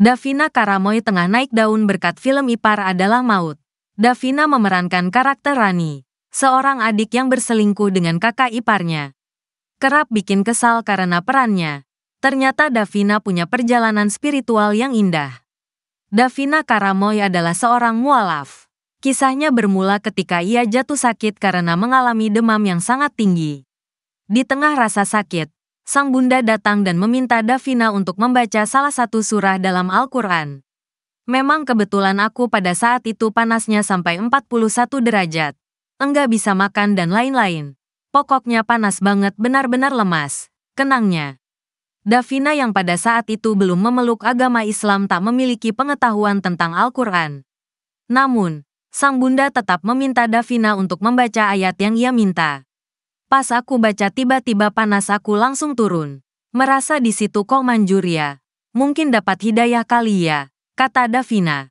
Davina Karamoy tengah naik daun berkat film Ipar adalah Maut. Davina memerankan karakter Rani, seorang adik yang berselingkuh dengan kakak iparnya. Kerap bikin kesal karena perannya. Ternyata Davina punya perjalanan spiritual yang indah. Davina Karamoy adalah seorang mualaf. Kisahnya bermula ketika ia jatuh sakit karena mengalami demam yang sangat tinggi. Di tengah rasa sakit, sang bunda datang dan meminta Davina untuk membaca salah satu surah dalam Al-Quran. Memang kebetulan aku pada saat itu panasnya sampai 41 derajat. Enggak bisa makan dan lain-lain. Pokoknya panas banget benar-benar lemas. Kenangnya. Davina yang pada saat itu belum memeluk agama Islam tak memiliki pengetahuan tentang Al-Quran. Namun, sang bunda tetap meminta Davina untuk membaca ayat yang ia minta. Pas aku baca tiba-tiba panas aku langsung turun. Merasa di situ kok manjur ya. Mungkin dapat hidayah kali ya, kata Davina.